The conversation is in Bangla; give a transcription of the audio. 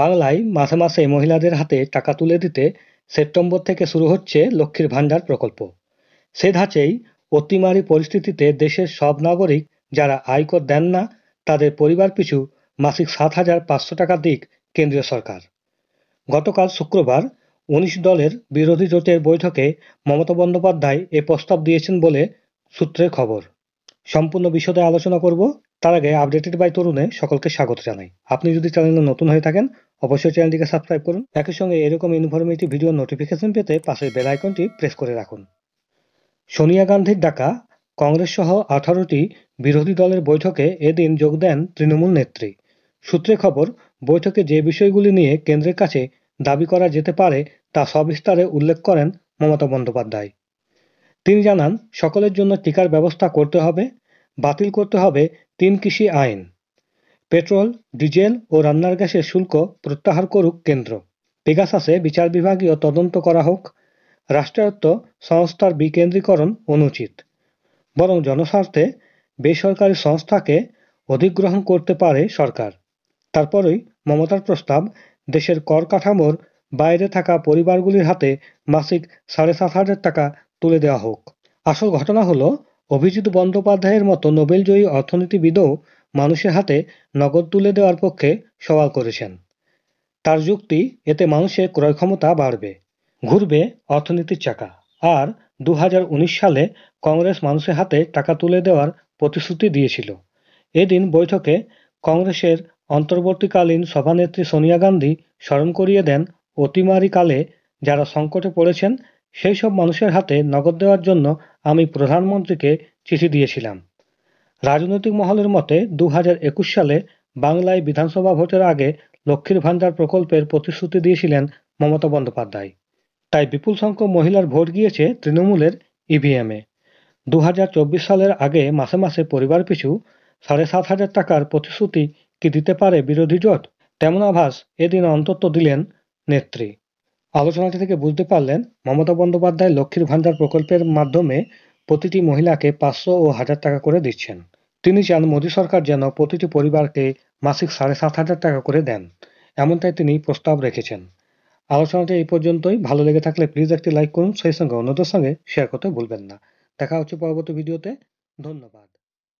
বাংলায় মাসে মাসে মহিলাদের হাতে টাকা তুলে দিতে সেপ্টেম্বর থেকে শুরু হচ্ছে লক্ষ্মীর ভাণ্ডার প্রকল্প সে ধাঁচেই অতিমারি পরিস্থিতিতে দেশের সব নাগরিক যারা আয়কর দেন না তাদের পরিবার পিছু মাসিক সাত হাজার পাঁচশো টাকা দিক কেন্দ্রীয় সরকার গতকাল শুক্রবার উনিশ দলের বিরোধী জোটের বৈঠকে মমতা বন্দ্যোপাধ্যায় এ প্রস্তাব দিয়েছেন বলে সূত্রের খবর সম্পূর্ণ বিশদে আলোচনা করব তার আগে আপডেটেড বাই তরুণে সকলকে স্বাগত জানাই আপনি যদি চ্যানেলে নতুন হয়ে থাকেন অবশ্যই চ্যানেলটিকে সাবস্ক্রাইব করুন একই সঙ্গে এরকম ইনফরমেটিভ ভিডিও নোটিফিকেশন পেতে পাশের বেল আইকনটি প্রেস করে রাখুন সোনিয়া গান্ধীর ডাকা কংগ্রেস সহ আঠারোটি বিরোধী দলের বৈঠকে এদিন যোগ দেন তৃণমূল নেত্রী সূত্রে খবর বৈঠকে যে বিষয়গুলি নিয়ে কেন্দ্রের কাছে দাবি করা যেতে পারে তা সবিস্তারে উল্লেখ করেন মমতা বন্দ্যোপাধ্যায় তিনি জানান সকলের জন্য টিকার ব্যবস্থা করতে হবে বাতিল করতে হবে তিন কৃষি আইন পেট্রোল ডিজেল ও রান্নার গ্যাসের শুল্ক প্রত্যাহার করুক কেন্দ্র পেগাসাসে বিচার বিভাগীয় তদন্ত করা হোক রাষ্ট্রায়ত্ত সংস্থার বিকেন্দ্রীকরণ অনুচিত বরং জনস্বার্থে বেসরকারি সংস্থাকে অধিগ্রহণ করতে পারে সরকার তারপরেই মমতার প্রস্তাব দেশের কর কাঠামোর বাইরে থাকা পরিবারগুলির হাতে মাসিক সাড়ে সাত হাজার টাকা তুলে দেওয়া হোক আসল ঘটনা হলো অভিজিৎ বন্দ্যোপাধ্যায়ের মতো নোবেলজয়ী অর্থনীতিবিদও মানুষের হাতে নগদ তুলে দেওয়ার পক্ষে সওয়াল করেছেন তার যুক্তি এতে মানুষের ক্রয় ক্ষমতা বাড়বে ঘুরবে অর্থনীতির চাকা আর দু সালে কংগ্রেস মানুষের হাতে টাকা তুলে দেওয়ার প্রতিশ্রুতি দিয়েছিল এদিন বৈঠকে কংগ্রেসের অন্তর্বর্তীকালীন সভানেত্রী সোনিয়া গান্ধী স্মরণ করিয়ে দেন কালে যারা সংকটে পড়েছেন সেই সব মানুষের হাতে নগদ দেওয়ার জন্য আমি প্রধানমন্ত্রীকে চিঠি দিয়েছিলাম রাজনৈতিক মহলের মতে দু সালে বাংলায় বিধানসভা ভোটের আগে লক্ষ্মীর ভাণ্ডার প্রকল্পের প্রতিশ্রুতি দিয়েছিলেন মমতা বন্দ্যোপাধ্যায় তাই বিপুল সংখ্যক মহিলার ভোট গিয়েছে তৃণমূলের ইভিএমে e দু সালের আগে মাসে মাসে পরিবার পিছু সাড়ে সাত হাজার টাকার প্রতিশ্রুতি কি দিতে পারে বিরোধী জোট তেমন আভাস এদিন অন্তত দিলেন নেত্রী আলোচনাটি থেকে বুঝতে পারলেন মমতা বন্দ্যোপাধ্যায় লক্ষ্মীর ভাণ্ডার প্রকল্পের মাধ্যমে প্রতিটি মহিলাকে পাঁচশো ও হাজার টাকা করে দিচ্ছেন তিনি চান মোদী সরকার যেন প্রতিটি পরিবারকে মাসিক সাড়ে সাত হাজার টাকা করে দেন এমনটাই তিনি প্রস্তাব রেখেছেন আলোচনাটি এই পর্যন্তই ভালো লেগে থাকলে প্লিজ একটি লাইক করুন সেই সঙ্গে অন্যদের সঙ্গে শেয়ার করতে ভুলবেন না দেখা হচ্ছে পরবর্তী ভিডিওতে ধন্যবাদ